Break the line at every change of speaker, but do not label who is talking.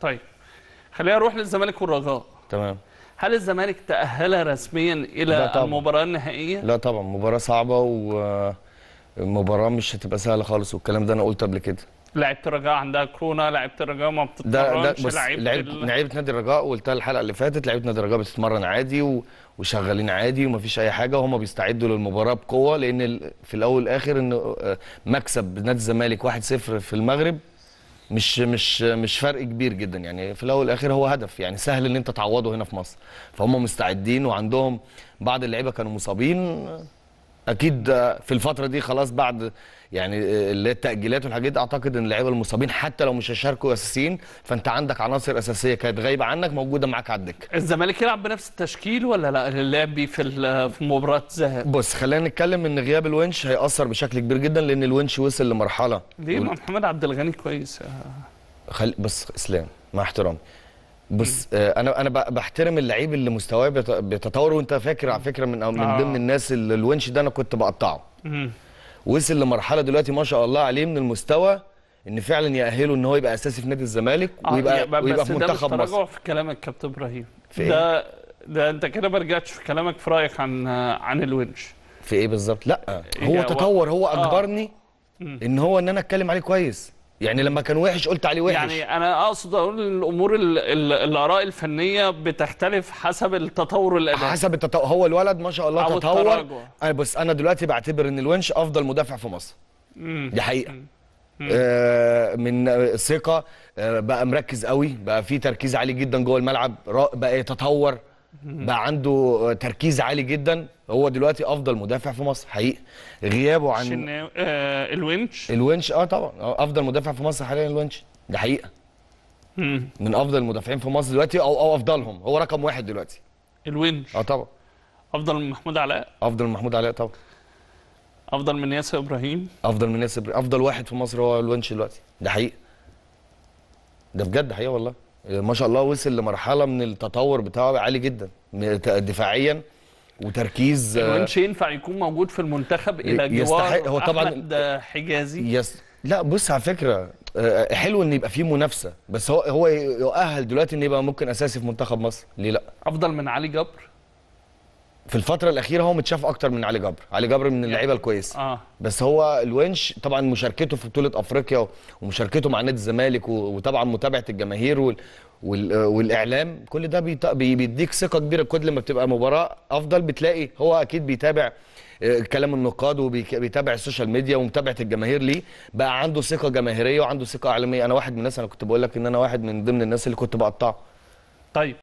طيب خلينا نروح للزمالك والرجاء تمام هل الزمالك تأهل رسميا إلى المباراة النهائية؟
لا طبعا مباراة صعبة ومباراة مش هتبقى سهلة خالص والكلام ده أنا قلته قبل كده
لعيبه الرجاء عندها كورونا لعيبه الرجاء ما بتتمرنش لعيبه لعيبه
نادي الرجاء قلتها الحلقه اللي فاتت لعيبه نادي الرجاء بتتمرن عادي و... وشغالين عادي ومفيش اي حاجه وهم بيستعدوا للمباراه بقوه لان في الاول والاخر ان آه، مكسب نادي الزمالك 1-0 في المغرب مش مش مش فرق كبير جدا يعني في الاول والاخير هو هدف يعني سهل ان انت تعوضه هنا في مصر فهم مستعدين وعندهم بعض اللعيبه كانوا مصابين اكيد في الفتره دي خلاص بعد يعني آه، اللي التاجيلات والحاجات دي اعتقد ان اللعيبه المصابين حتى لو مش هيشاركوا اساسيين فانت عندك عناصر اساسيه كانت غايبه عنك موجوده معاك على الدكه. الزمالك يلعب بنفس التشكيل ولا لا اللعب بيه في في مباراه ذهب. بص خلينا نتكلم ان غياب الونش هياثر بشكل كبير جدا لان الونش وصل لمرحله ليه محمد عبد الغني كويس خل... بس اسلام مع احترامي بس آه، انا انا بحترم اللعيب اللي مستواه بيتطور وانت فاكر على فكره من من آه. ضمن الناس اللي الونش ده انا كنت بقطعه وصل لمرحله دلوقتي ما شاء الله عليه من المستوى ان فعلا يأهله ان هو يبقى اساسي في نادي الزمالك آه، ويبقى يبقى ويبقى في منتخب مصر في
كلامك كابتن ابراهيم في ده إيه؟ ده انت كده ما رجعتش في كلامك في رايك عن عن الونش في ايه بالظبط لا هو تطور هو اجبرني
ان هو ان انا اتكلم عليه كويس يعني لما كان وحش قلت عليه وحش يعني انا اقصد
اقول الامور الاراء الفنيه بتختلف حسب التطور الاداء حسب
التطور هو الولد ما شاء الله أو تطور انا بس انا دلوقتي بعتبر ان الونش افضل مدافع في مصر مم. دي حقيقه مم. آه من ثقه آه بقى مركز قوي بقى في تركيز عالي جدا جوه الملعب بقى يتطور بقى عنده تركيز عالي جدا هو دلوقتي افضل مدافع في مصر حقيقي غيابه عن آه، الونش الونش اه طبعا افضل مدافع في مصر حاليا الونش ده حقيقه من افضل المدافعين في مصر دلوقتي او او افضلهم هو رقم واحد دلوقتي الونش اه طبعا افضل من محمود علاء افضل من محمود علاء طبعا افضل من ياسر ابراهيم افضل من ياسر إبراهيم. افضل واحد في مصر هو الونش دلوقتي ده حقيقه ده بجد حقيقه والله ما شاء الله وصل لمرحله من التطور بتاعه عالي جدا دفاعيا وتركيز آه، الونش
ينفع يكون موجود في المنتخب الى جوار هو طبعا احمد
حجازي يس لا بص على فكره آه، آه، حلو ان يبقى فيه منافسه بس هو هو يؤهل دلوقتي ان يبقى ممكن اساسي في منتخب مصر ليه لا افضل من علي جبر في الفتره الاخيره هو متشاف اكتر من علي جبر علي جبر من اللعيبه الكويسه آه. بس هو الونش طبعا مشاركته في بطوله افريقيا ومشاركته مع نادي الزمالك وطبعا متابعه الجماهير وال... وال... آه، والاعلام كل ده بيط... بيديك ثقه كبيره كل لما بتبقى مباراه افضل بتلاقي هو اكيد بيتابع آه، كلام النقاد وبيتابع السوشيال ميديا ومتابعه الجماهير ليه بقى عنده ثقه جماهيريه وعنده ثقه اعلاميه انا واحد من الناس انا كنت بقول لك ان انا واحد من ضمن الناس اللي كنت بقطعه طيب